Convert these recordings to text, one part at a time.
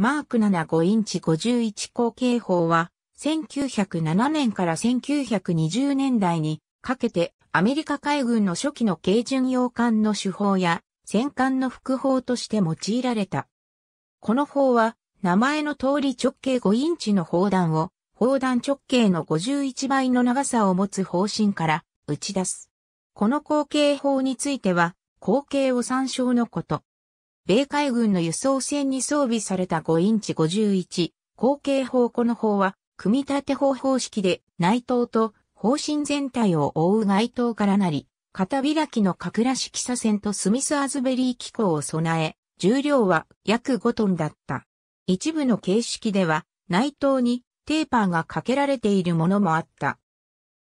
マーク75インチ51口径砲は、1907年から1920年代にかけてアメリカ海軍の初期の軽巡洋艦の手法や戦艦の副砲として用いられた。この砲は名前の通り直径5インチの砲弾を砲弾直径の51倍の長さを持つ方針から打ち出す。この口径砲については口径を参照のこと。米海軍の輸送船に装備された5インチ51、後継砲この砲は、組み立て方法式で内藤と方針全体を覆う外藤からなり、片開きの角らしき左線とスミス・アズベリー機構を備え、重量は約5トンだった。一部の形式では、内藤にテーパーがかけられているものもあった。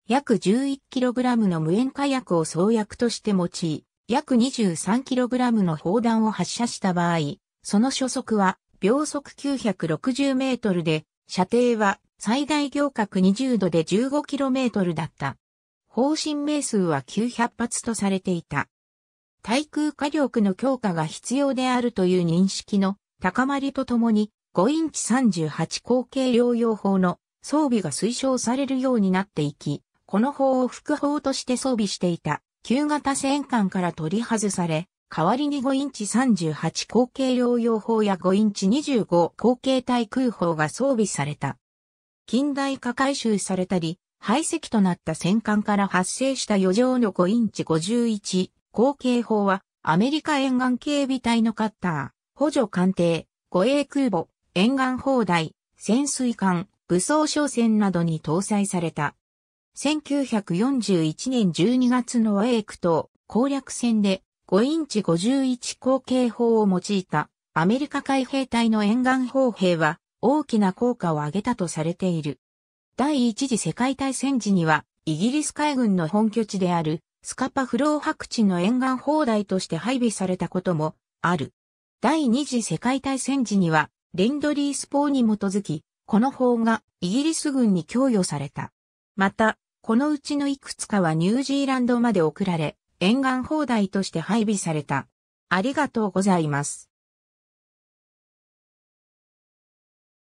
約 11kg の無塩火薬を創薬として用い、約 23kg の砲弾を発射した場合、その初速は秒速960メートルで、射程は最大行角20度で 15km だった。方針名数は900発とされていた。対空火力の強化が必要であるという認識の高まりとともに、5インチ38口径療養法の装備が推奨されるようになっていき、この砲を副砲として装備していた旧型戦艦から取り外され、代わりに5インチ38口径療養法や5インチ25口径対空砲が装備された。近代化改修されたり、排斥となった戦艦から発生した余剰の5インチ51口径砲は、アメリカ沿岸警備隊のカッター、補助艦艇、護衛空母、沿岸砲台、潜水艦、武装商船などに搭載された。1941年12月の英クと攻略戦で5インチ51口径砲を用いたアメリカ海兵隊の沿岸砲兵は大きな効果を上げたとされている。第一次世界大戦時にはイギリス海軍の本拠地であるスカパフロー白地の沿岸砲台として配備されたこともある。第二次世界大戦時にはレンドリースポーに基づき、この砲がイギリス軍に供与された。また、このうちのいくつかはニュージーランドまで送られ、沿岸砲台として配備された。ありがとうございます。